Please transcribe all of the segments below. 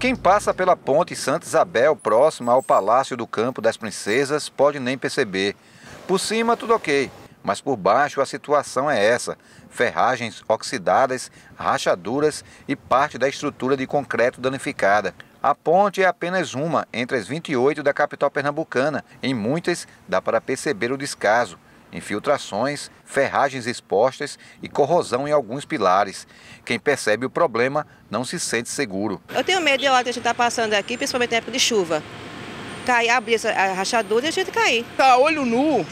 Quem passa pela ponte Santa Isabel, próxima ao Palácio do Campo das Princesas, pode nem perceber. Por cima, tudo ok, mas por baixo a situação é essa: ferragens oxidadas, rachaduras e parte da estrutura de concreto danificada. A ponte é apenas uma entre as 28 da capital pernambucana. Em muitas, dá para perceber o descaso infiltrações, ferragens expostas e corrosão em alguns pilares. Quem percebe o problema não se sente seguro. Eu tenho medo de lá que a gente está passando aqui, principalmente em época de chuva. Cair, abrir essa rachadura e a gente cair. Está olho nu,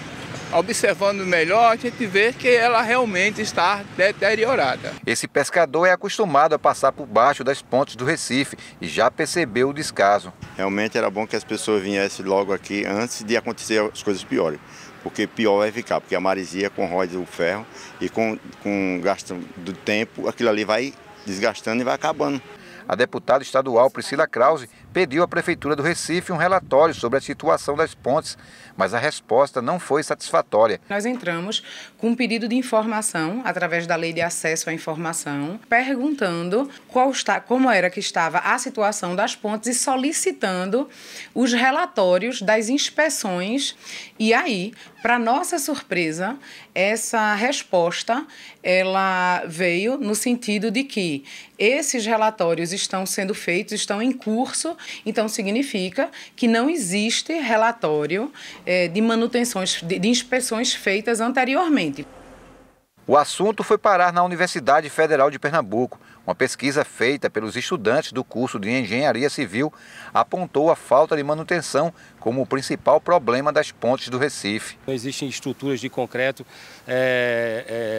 observando melhor, a gente vê que ela realmente está deteriorada. Esse pescador é acostumado a passar por baixo das pontes do Recife e já percebeu o descaso. Realmente era bom que as pessoas viessem logo aqui antes de acontecer as coisas piores porque pior vai ficar, porque a maresia corrode o ferro e com, com o gasto do tempo, aquilo ali vai desgastando e vai acabando a deputada estadual Priscila Krause pediu à Prefeitura do Recife um relatório sobre a situação das pontes, mas a resposta não foi satisfatória. Nós entramos com um pedido de informação através da Lei de Acesso à Informação, perguntando qual está, como era que estava a situação das pontes e solicitando os relatórios das inspeções. E aí, para nossa surpresa, essa resposta ela veio no sentido de que esses relatórios estão sendo feitos, estão em curso, então significa que não existe relatório é, de manutenções, de, de inspeções feitas anteriormente. O assunto foi parar na Universidade Federal de Pernambuco. Uma pesquisa feita pelos estudantes do curso de Engenharia Civil apontou a falta de manutenção como o principal problema das pontes do Recife. Não existem estruturas de concreto é, é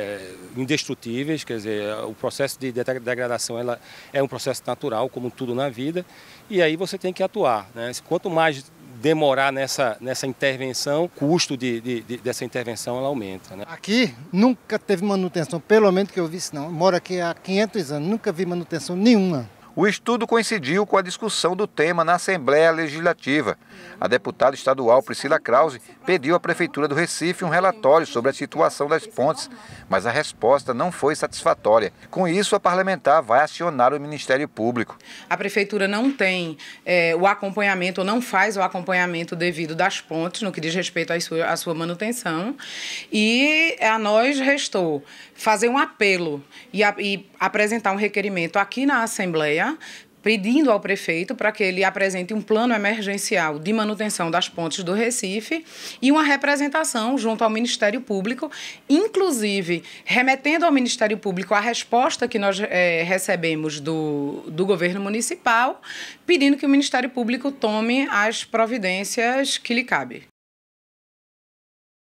indestrutíveis, quer dizer, o processo de degradação ela é um processo natural, como tudo na vida, e aí você tem que atuar. Né? Quanto mais demorar nessa, nessa intervenção, o custo de, de, de dessa intervenção ela aumenta. Né? Aqui nunca teve manutenção, pelo menos que eu vi, não. Eu moro aqui há 500 anos, nunca vi manutenção nenhuma. O estudo coincidiu com a discussão do tema na Assembleia Legislativa. A deputada estadual Priscila Krause pediu à Prefeitura do Recife um relatório sobre a situação das pontes, mas a resposta não foi satisfatória. Com isso, a parlamentar vai acionar o Ministério Público. A Prefeitura não tem é, o acompanhamento, ou não faz o acompanhamento devido das pontes, no que diz respeito à sua, à sua manutenção. E é, a nós restou fazer um apelo e, a, e apresentar um requerimento aqui na Assembleia pedindo ao prefeito para que ele apresente um plano emergencial de manutenção das pontes do Recife e uma representação junto ao Ministério Público, inclusive remetendo ao Ministério Público a resposta que nós é, recebemos do, do governo municipal, pedindo que o Ministério Público tome as providências que lhe cabe.